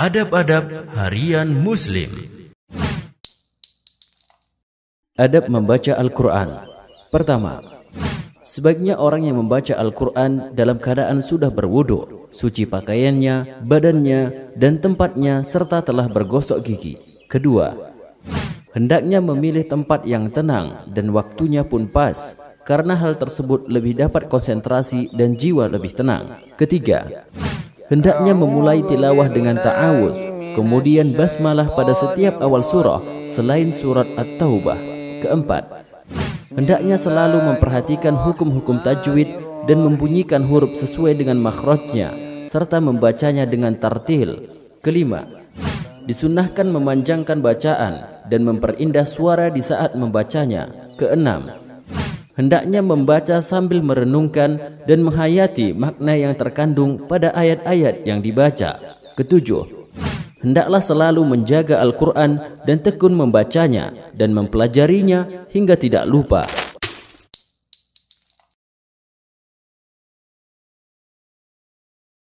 Adab-adab harian Muslim. Adab membaca Al-Quran. Pertama, sebaiknya orang yang membaca Al-Quran dalam keadaan sudah berwudu, suci pakaiannya, badannya, dan tempatnya, serta telah bergosok gigi. Kedua, hendaknya memilih tempat yang tenang dan waktunya pun pas, karena hal tersebut lebih dapat konsentrasi dan jiwa lebih tenang. Ketiga, hendaknya memulai tilawah dengan ta'awuz, kemudian basmalah pada setiap awal surah selain surat At-Taubah. Keempat, hendaknya selalu memperhatikan hukum-hukum tajwid dan membunyikan huruf sesuai dengan makhrajnya serta membacanya dengan tartil. Kelima, disunahkan memanjangkan bacaan dan memperindah suara di saat membacanya. Keenam, hendaknya membaca sambil merenungkan dan menghayati makna yang terkandung pada ayat-ayat yang dibaca. Ketujuh, hendaklah selalu menjaga Al-Quran dan tekun membacanya dan mempelajarinya hingga tidak lupa.